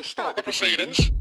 Start the proceedings.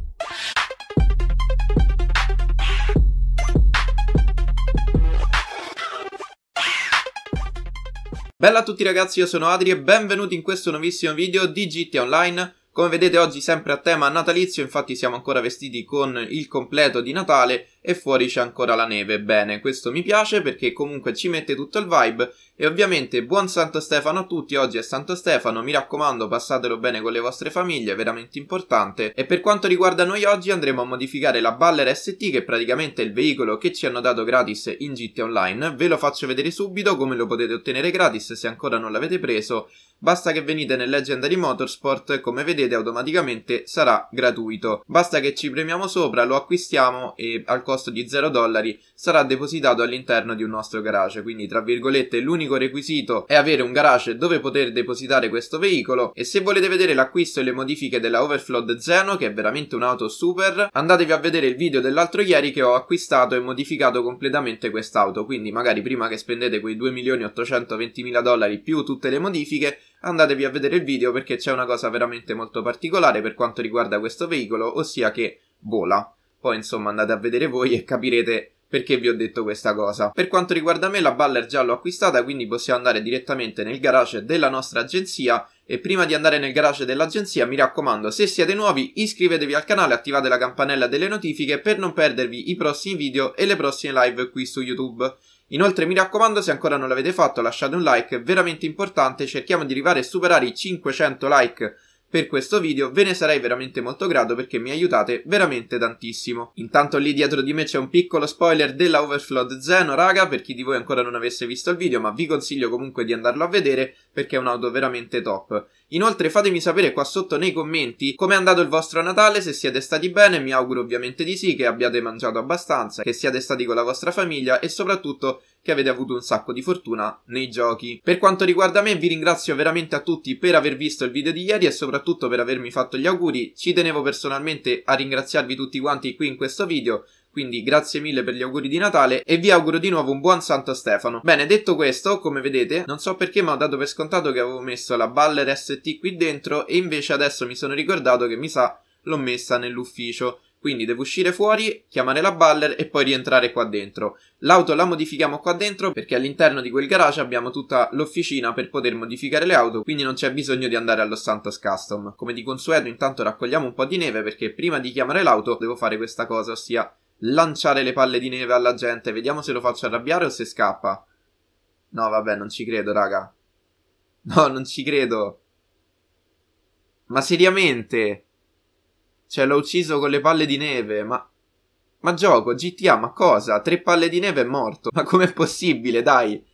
Bella a tutti ragazzi, io sono Adri e benvenuti in questo nuovissimo video di GT Online. Come vedete oggi sempre a tema natalizio, infatti siamo ancora vestiti con il completo di Natale e fuori c'è ancora la neve. Bene, questo mi piace perché comunque ci mette tutto il vibe e ovviamente buon Santo Stefano a tutti, oggi è Santo Stefano, mi raccomando passatelo bene con le vostre famiglie, è veramente importante. E per quanto riguarda noi oggi andremo a modificare la Baller ST che è praticamente il veicolo che ci hanno dato gratis in GT Online, ve lo faccio vedere subito come lo potete ottenere gratis se ancora non l'avete preso Basta che venite nel Legendary Motorsport, come vedete automaticamente sarà gratuito. Basta che ci premiamo sopra, lo acquistiamo e al costo di 0 dollari sarà depositato all'interno di un nostro garage. Quindi, tra virgolette, l'unico requisito è avere un garage dove poter depositare questo veicolo e se volete vedere l'acquisto e le modifiche della Overflow Zeno, che è veramente un'auto super, andatevi a vedere il video dell'altro ieri che ho acquistato e modificato completamente quest'auto. Quindi, magari prima che spendete quei 2.820.000 dollari più tutte le modifiche, andatevi a vedere il video perché c'è una cosa veramente molto particolare per quanto riguarda questo veicolo, ossia che vola. Poi insomma andate a vedere voi e capirete perché vi ho detto questa cosa. Per quanto riguarda me la baller già l'ho acquistata quindi possiamo andare direttamente nel garage della nostra agenzia e prima di andare nel garage dell'agenzia mi raccomando se siete nuovi iscrivetevi al canale, attivate la campanella delle notifiche per non perdervi i prossimi video e le prossime live qui su YouTube. Inoltre mi raccomando se ancora non l'avete fatto lasciate un like, è veramente importante, cerchiamo di arrivare a superare i 500 like per questo video, ve ne sarei veramente molto grato perché mi aiutate veramente tantissimo. Intanto lì dietro di me c'è un piccolo spoiler della Overflowed Zeno, raga, per chi di voi ancora non avesse visto il video, ma vi consiglio comunque di andarlo a vedere perché è un'auto veramente top. Inoltre fatemi sapere qua sotto nei commenti come è andato il vostro Natale, se siete stati bene, mi auguro ovviamente di sì, che abbiate mangiato abbastanza, che siate stati con la vostra famiglia e soprattutto che avete avuto un sacco di fortuna nei giochi. Per quanto riguarda me vi ringrazio veramente a tutti per aver visto il video di ieri e soprattutto per avermi fatto gli auguri, ci tenevo personalmente a ringraziarvi tutti quanti qui in questo video, quindi grazie mille per gli auguri di Natale e vi auguro di nuovo un buon Santo Stefano. Bene, detto questo, come vedete, non so perché ma ho dato per scontato che avevo messo la Baller ST qui dentro e invece adesso mi sono ricordato che mi sa l'ho messa nell'ufficio. Quindi devo uscire fuori, chiamare la baller e poi rientrare qua dentro. L'auto la modifichiamo qua dentro perché all'interno di quel garage abbiamo tutta l'officina per poter modificare le auto, quindi non c'è bisogno di andare allo Santos Custom. Come di consueto intanto raccogliamo un po' di neve perché prima di chiamare l'auto devo fare questa cosa, ossia lanciare le palle di neve alla gente. Vediamo se lo faccio arrabbiare o se scappa. No, vabbè, non ci credo, raga. No, non ci credo. Ma seriamente? Cioè, l'ho ucciso con le palle di neve, ma... Ma gioco, GTA, ma cosa? Tre palle di neve è morto. Ma com'è possibile, dai?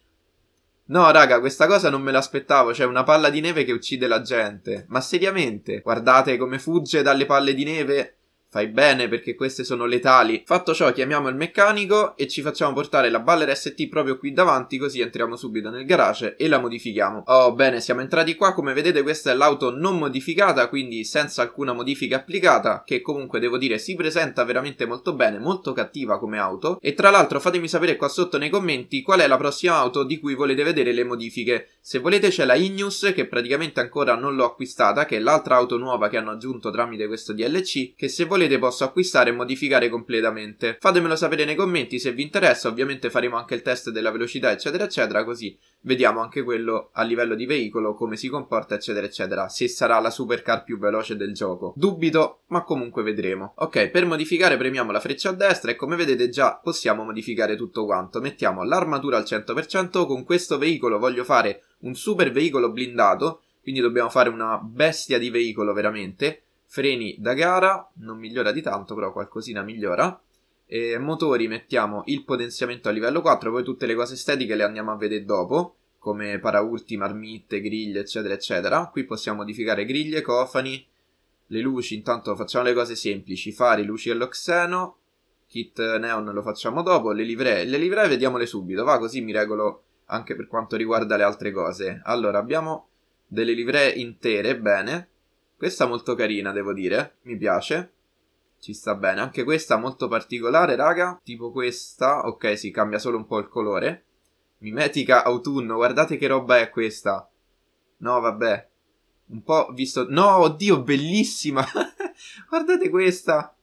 No, raga, questa cosa non me l'aspettavo, cioè una palla di neve che uccide la gente. Ma seriamente? Guardate come fugge dalle palle di neve Fai bene perché queste sono letali. Fatto ciò, chiamiamo il meccanico e ci facciamo portare la Baller ST proprio qui davanti, così entriamo subito nel garage e la modifichiamo. Oh, bene, siamo entrati qua. Come vedete, questa è l'auto non modificata, quindi senza alcuna modifica applicata, che comunque devo dire si presenta veramente molto bene, molto cattiva come auto. E tra l'altro, fatemi sapere qua sotto nei commenti qual è la prossima auto di cui volete vedere le modifiche. Se volete, c'è la Ignus, che praticamente ancora non l'ho acquistata, che è l'altra auto nuova che hanno aggiunto tramite questo DLC, che se volete volete posso acquistare e modificare completamente. Fatemelo sapere nei commenti se vi interessa, ovviamente faremo anche il test della velocità eccetera eccetera così vediamo anche quello a livello di veicolo, come si comporta eccetera eccetera, se sarà la supercar più veloce del gioco. Dubito, ma comunque vedremo. Ok, per modificare premiamo la freccia a destra e come vedete già possiamo modificare tutto quanto. Mettiamo l'armatura al 100%, con questo veicolo voglio fare un super veicolo blindato, quindi dobbiamo fare una bestia di veicolo veramente Freni da gara, non migliora di tanto, però qualcosina migliora. E motori mettiamo il potenziamento a livello 4, poi tutte le cose estetiche le andiamo a vedere dopo, come paraurti, marmitte, griglie, eccetera, eccetera. Qui possiamo modificare griglie, cofani, le luci, intanto facciamo le cose semplici, fari, luci allo xeno, kit neon lo facciamo dopo, le livree, le livree vediamole subito, va così mi regolo anche per quanto riguarda le altre cose. Allora, abbiamo delle livree intere, bene, questa molto carina, devo dire. Mi piace. Ci sta bene. Anche questa molto particolare, raga. Tipo questa. Ok, si sì, cambia solo un po' il colore. Mimetica autunno. Guardate che roba è questa. No, vabbè. Un po' visto... No, oddio, bellissima. Guardate questa.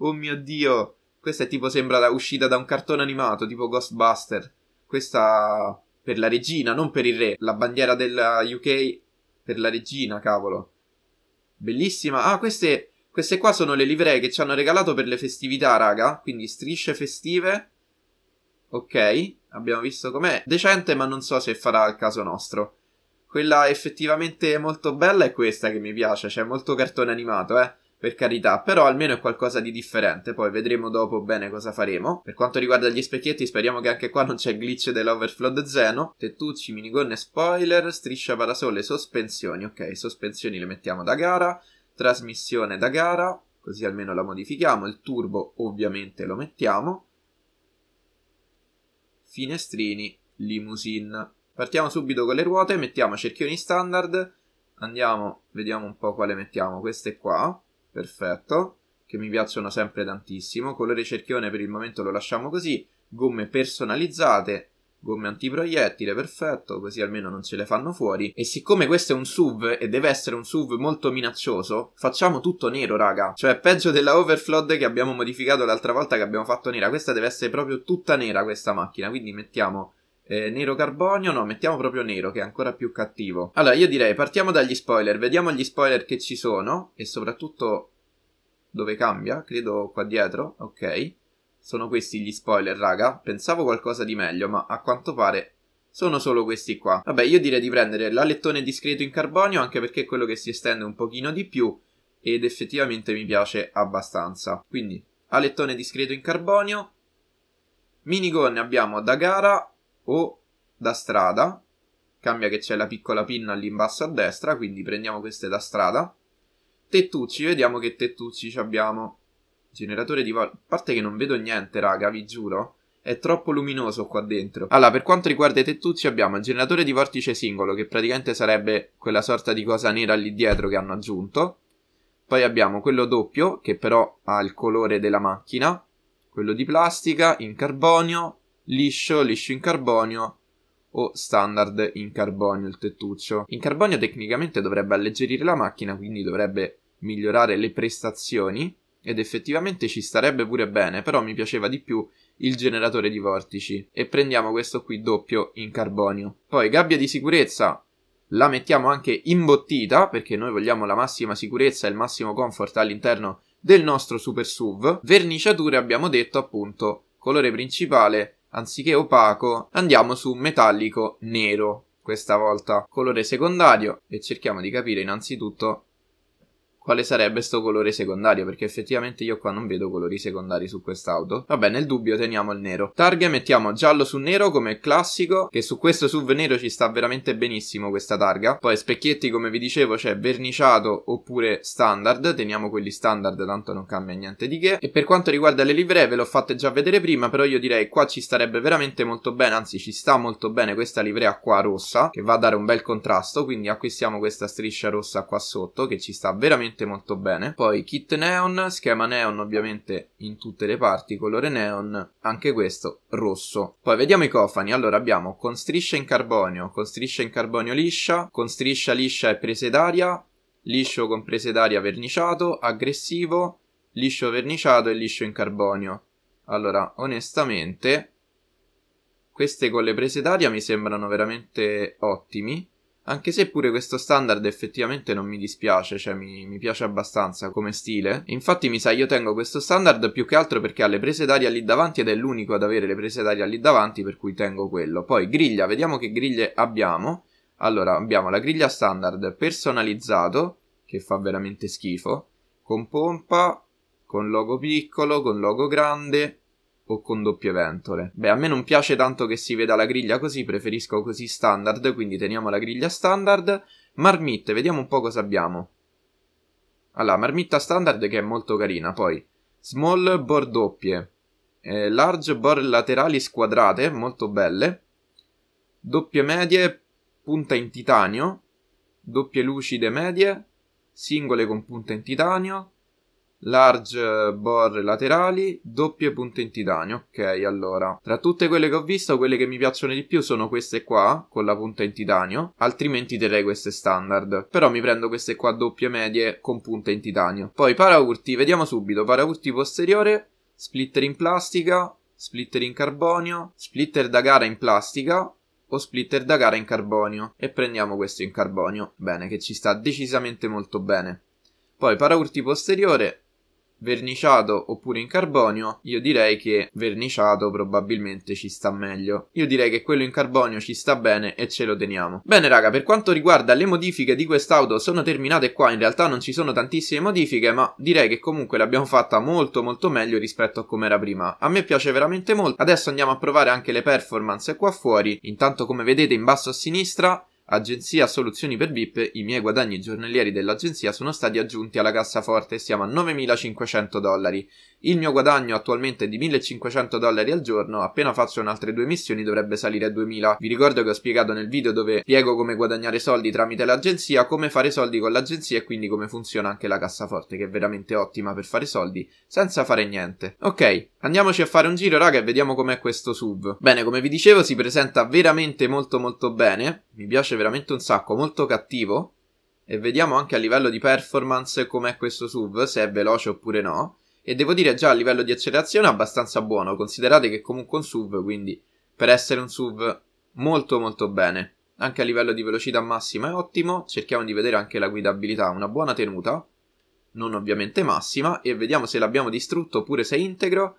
Oh mio Dio. Questa è tipo, sembra da, uscita da un cartone animato, tipo Ghostbuster. Questa per la regina, non per il re. La bandiera della UK per la regina, cavolo. Bellissima. Ah, queste, queste qua sono le livree che ci hanno regalato per le festività, raga. Quindi strisce festive. Ok, abbiamo visto com'è. Decente, ma non so se farà al caso nostro. Quella effettivamente molto bella è questa che mi piace, cioè molto cartone animato, eh per carità, però almeno è qualcosa di differente, poi vedremo dopo bene cosa faremo. Per quanto riguarda gli specchietti, speriamo che anche qua non c'è glitch dell'overflow de Zeno, tettucci, minigonne, spoiler, striscia parasole, sospensioni, ok, sospensioni le mettiamo da gara, trasmissione da gara, così almeno la modifichiamo, il turbo ovviamente lo mettiamo, finestrini, limousine. Partiamo subito con le ruote, mettiamo cerchioni standard, andiamo, vediamo un po' quale mettiamo, queste qua, perfetto, che mi piacciono sempre tantissimo. Colore cerchione per il momento lo lasciamo così, gomme personalizzate, gomme antiproiettile, perfetto, così almeno non ce le fanno fuori. E siccome questo è un SUV e deve essere un SUV molto minaccioso, facciamo tutto nero, raga. Cioè, peggio della Overflood che abbiamo modificato l'altra volta che abbiamo fatto nera. Questa deve essere proprio tutta nera questa macchina, quindi mettiamo eh, nero carbonio, no, mettiamo proprio nero che è ancora più cattivo. Allora, io direi partiamo dagli spoiler, vediamo gli spoiler che ci sono e soprattutto dove cambia, credo qua dietro, ok. Sono questi gli spoiler, raga. Pensavo qualcosa di meglio, ma a quanto pare sono solo questi qua. Vabbè, io direi di prendere l'alettone discreto in carbonio, anche perché è quello che si estende un pochino di più ed effettivamente mi piace abbastanza. Quindi, alettone discreto in carbonio. Minigonne abbiamo da gara o da strada, cambia che c'è la piccola pinna lì in basso a destra, quindi prendiamo queste da strada. Tettucci, vediamo che tettucci abbiamo. Generatore di valore. A parte che non vedo niente, raga, vi giuro. È troppo luminoso qua dentro. Allora, per quanto riguarda i tettucci, abbiamo il generatore di vortice singolo, che praticamente sarebbe quella sorta di cosa nera lì dietro che hanno aggiunto. Poi abbiamo quello doppio, che però ha il colore della macchina. Quello di plastica, in carbonio, liscio, liscio in carbonio o standard in carbonio il tettuccio. In carbonio tecnicamente dovrebbe alleggerire la macchina, quindi dovrebbe migliorare le prestazioni ed effettivamente ci starebbe pure bene, però mi piaceva di più il generatore di vortici e prendiamo questo qui doppio in carbonio. Poi gabbia di sicurezza la mettiamo anche imbottita perché noi vogliamo la massima sicurezza e il massimo comfort all'interno del nostro super SUV. Verniciature abbiamo detto appunto colore principale anziché opaco andiamo su metallico nero questa volta colore secondario e cerchiamo di capire innanzitutto quale sarebbe sto colore secondario, perché effettivamente io qua non vedo colori secondari su quest'auto. Vabbè, nel dubbio teniamo il nero. Targhe mettiamo giallo su nero come classico, che su questo SUV nero ci sta veramente benissimo questa targa. Poi specchietti, come vi dicevo, c'è cioè verniciato oppure standard, teniamo quelli standard, tanto non cambia niente di che. E per quanto riguarda le livree, ve l'ho fatte già vedere prima, però io direi qua ci starebbe veramente molto bene, anzi ci sta molto bene questa livrea qua rossa, che va a dare un bel contrasto, quindi acquistiamo questa striscia rossa qua sotto, che ci sta veramente veramente molto bene. Poi kit neon, schema neon ovviamente in tutte le parti, colore neon, anche questo rosso. Poi vediamo i cofani, allora abbiamo con striscia in carbonio, con striscia in carbonio liscia, con striscia liscia e prese d'aria, liscio con prese d'aria verniciato, aggressivo, liscio verniciato e liscio in carbonio. Allora, onestamente, queste con le prese d'aria mi sembrano veramente ottimi. Anche se pure questo standard effettivamente non mi dispiace, cioè mi, mi, piace abbastanza come stile. Infatti mi sa io tengo questo standard più che altro perché ha le prese d'aria lì davanti ed è l'unico ad avere le prese d'aria lì davanti per cui tengo quello. Poi griglia, vediamo che griglie abbiamo. Allora abbiamo la griglia standard personalizzato, che fa veramente schifo, con pompa, con logo piccolo, con logo grande, o con doppie ventole. Beh, a me non piace tanto che si veda la griglia così, preferisco così standard, quindi teniamo la griglia standard. Marmitte, vediamo un po' cosa abbiamo. Allora, marmitta standard che è molto carina, poi small bore doppie, eh, large bore laterali squadrate, molto belle, doppie medie, punta in titanio, doppie lucide medie, singole con punta in titanio, large eh, bore laterali, doppie punte in titanio. Ok, allora, tra tutte quelle che ho visto, quelle che mi piacciono di più sono queste qua, con la punta in titanio, altrimenti terrei queste standard. Però mi prendo queste qua doppie medie con punta in titanio. Poi paraurti, vediamo subito, paraurti posteriore, splitter in plastica, splitter in carbonio, splitter da gara in plastica, o splitter da gara in carbonio e prendiamo questo in carbonio, bene che ci sta decisamente molto bene. Poi paraurti posteriore, verniciato oppure in carbonio, io direi che verniciato probabilmente ci sta meglio. Io direi che quello in carbonio ci sta bene e ce lo teniamo. Bene raga, per quanto riguarda le modifiche di quest'auto sono terminate qua, in realtà non ci sono tantissime modifiche, ma direi che comunque l'abbiamo fatta molto molto meglio rispetto a come era prima. A me piace veramente molto. Adesso andiamo a provare anche le performance qua fuori. Intanto come vedete in basso a sinistra Agenzia Soluzioni per VIP, i miei guadagni giornalieri dell'agenzia sono stati aggiunti alla cassaforte e siamo a 9.500 dollari. Il mio guadagno attualmente è di 1.500 dollari al giorno, appena faccio un'altra due missioni dovrebbe salire a 2.000. Vi ricordo che ho spiegato nel video dove spiego come guadagnare soldi tramite l'agenzia, come fare soldi con l'agenzia e quindi come funziona anche la cassaforte, che è veramente ottima per fare soldi senza fare niente. Ok, Andiamoci a fare un giro, raga, e vediamo com'è questo sub. Bene, come vi dicevo, si presenta veramente molto molto bene. Mi piace veramente un sacco, molto cattivo. E vediamo anche a livello di performance com'è questo sub, se è veloce oppure no. E devo dire già a livello di accelerazione è abbastanza buono, considerate che è comunque un sub, quindi per essere un sub molto molto bene. Anche a livello di velocità massima è ottimo, cerchiamo di vedere anche la guidabilità, una buona tenuta, non ovviamente massima, e vediamo se l'abbiamo distrutto oppure se è integro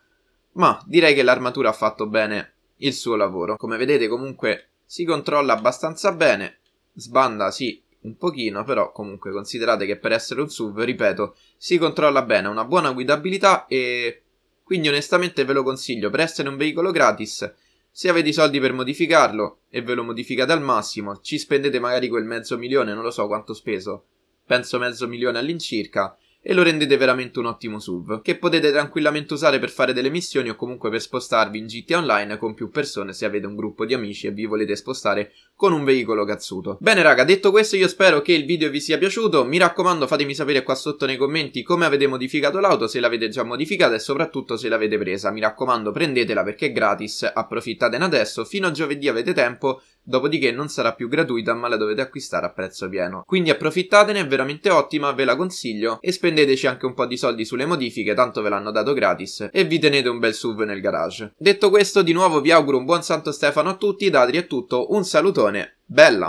ma direi che l'armatura ha fatto bene il suo lavoro. Come vedete comunque si controlla abbastanza bene, sbanda sì un pochino, però comunque considerate che per essere un SUV, ripeto, si controlla bene, una buona guidabilità e quindi onestamente ve lo consiglio, per essere un veicolo gratis, se avete i soldi per modificarlo e ve lo modificate al massimo, ci spendete magari quel mezzo milione, non lo so quanto speso, penso mezzo milione all'incirca, e lo rendete veramente un ottimo SUV, che potete tranquillamente usare per fare delle missioni o comunque per spostarvi in GTA Online con più persone se avete un gruppo di amici e vi volete spostare con un veicolo cazzuto. Bene raga, detto questo io spero che il video vi sia piaciuto, mi raccomando fatemi sapere qua sotto nei commenti come avete modificato l'auto, se l'avete già modificata e soprattutto se l'avete presa, mi raccomando prendetela perché è gratis, approfittatene adesso, fino a giovedì avete tempo, dopodiché non sarà più gratuita ma la dovete acquistare a prezzo pieno. Quindi approfittatene, è veramente ottima, ve la consiglio e spendeteci anche un po' di soldi sulle modifiche, tanto ve l'hanno dato gratis e vi tenete un bel SUV nel garage. Detto questo di nuovo vi auguro un buon Santo Stefano a tutti, da Adri è tutto, un salutone canzone, bella